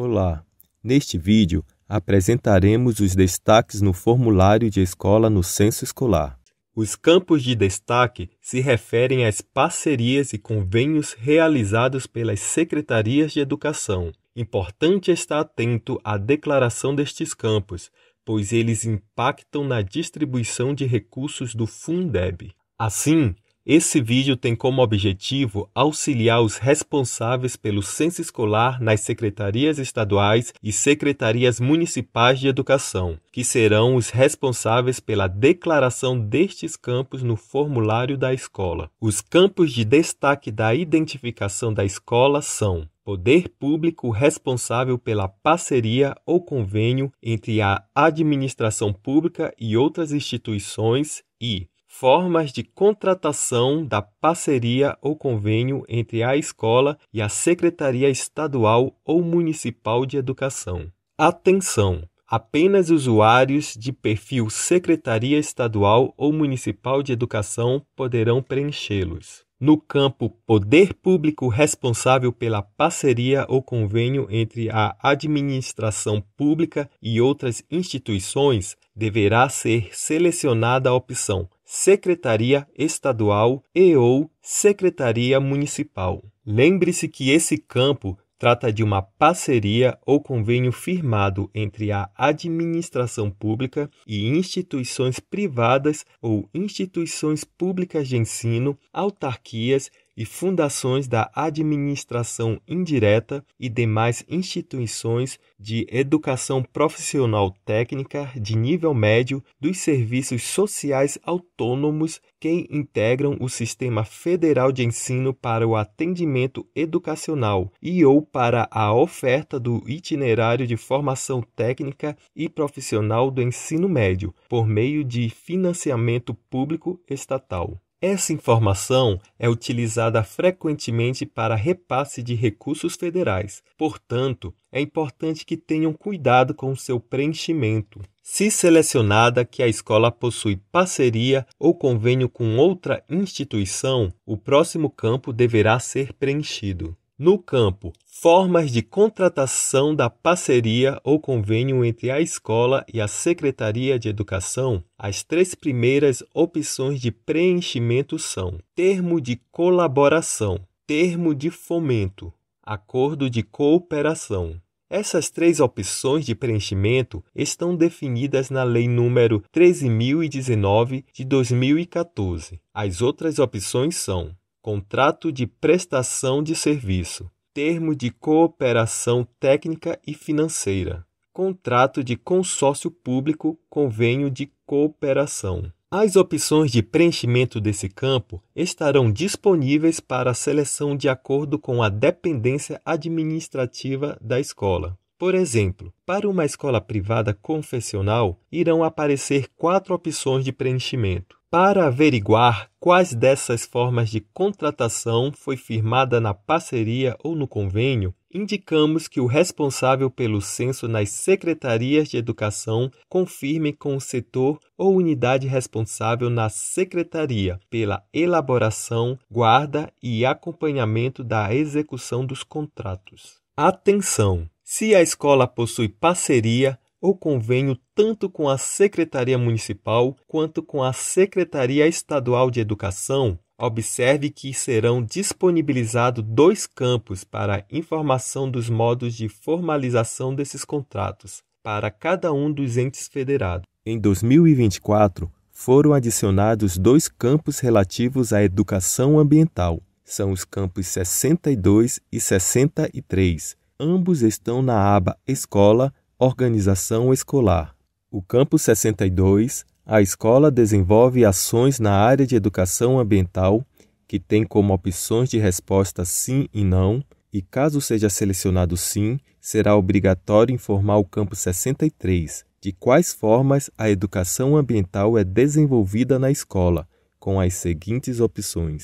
Olá! Neste vídeo apresentaremos os destaques no formulário de escola no censo escolar. Os campos de destaque se referem às parcerias e convênios realizados pelas secretarias de educação. Importante estar atento à declaração destes campos, pois eles impactam na distribuição de recursos do Fundeb. Assim, esse vídeo tem como objetivo auxiliar os responsáveis pelo censo escolar nas secretarias estaduais e secretarias municipais de educação, que serão os responsáveis pela declaração destes campos no formulário da escola. Os campos de destaque da identificação da escola são poder público responsável pela parceria ou convênio entre a administração pública e outras instituições e Formas de contratação da parceria ou convênio entre a escola e a Secretaria Estadual ou Municipal de Educação. Atenção! Apenas usuários de perfil Secretaria Estadual ou Municipal de Educação poderão preenchê-los. No campo Poder Público responsável pela parceria ou convênio entre a administração pública e outras instituições, deverá ser selecionada a opção secretaria estadual e ou secretaria municipal. Lembre-se que esse campo trata de uma parceria ou convênio firmado entre a administração pública e instituições privadas ou instituições públicas de ensino, autarquias e fundações da administração indireta e demais instituições de educação profissional técnica de nível médio dos serviços sociais autônomos que integram o Sistema Federal de Ensino para o Atendimento Educacional e ou para a oferta do itinerário de formação técnica e profissional do ensino médio, por meio de financiamento público estatal. Essa informação é utilizada frequentemente para repasse de recursos federais, portanto, é importante que tenham cuidado com seu preenchimento. Se selecionada que a escola possui parceria ou convênio com outra instituição, o próximo campo deverá ser preenchido no campo Formas de contratação da parceria ou convênio entre a escola e a Secretaria de Educação, as três primeiras opções de preenchimento são: termo de colaboração, termo de fomento, acordo de cooperação. Essas três opções de preenchimento estão definidas na Lei número 13019 de 2014. As outras opções são: contrato de prestação de serviço, termo de cooperação técnica e financeira, contrato de consórcio público, convênio de cooperação. As opções de preenchimento desse campo estarão disponíveis para seleção de acordo com a dependência administrativa da escola. Por exemplo, para uma escola privada confessional, irão aparecer quatro opções de preenchimento para averiguar quais dessas formas de contratação foi firmada na parceria ou no convênio, indicamos que o responsável pelo censo nas secretarias de educação confirme com o setor ou unidade responsável na secretaria pela elaboração, guarda e acompanhamento da execução dos contratos. Atenção! Se a escola possui parceria, o convênio tanto com a Secretaria Municipal quanto com a Secretaria Estadual de Educação. Observe que serão disponibilizados dois campos para informação dos modos de formalização desses contratos para cada um dos entes federados. Em 2024, foram adicionados dois campos relativos à educação ambiental. São os campos 62 e 63. Ambos estão na aba Escola Organização escolar. O Campo 62, a escola desenvolve ações na área de educação ambiental, que tem como opções de resposta sim e não, e caso seja selecionado sim, será obrigatório informar o campo 63 de quais formas a educação ambiental é desenvolvida na escola, com as seguintes opções: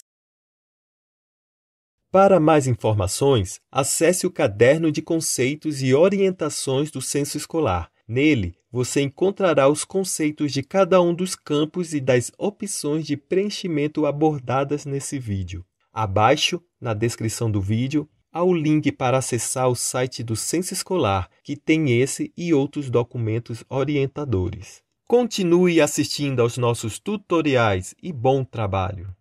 para mais informações, acesse o caderno de conceitos e orientações do censo escolar. Nele, você encontrará os conceitos de cada um dos campos e das opções de preenchimento abordadas nesse vídeo. Abaixo, na descrição do vídeo, há o link para acessar o site do Censo Escolar, que tem esse e outros documentos orientadores. Continue assistindo aos nossos tutoriais e bom trabalho!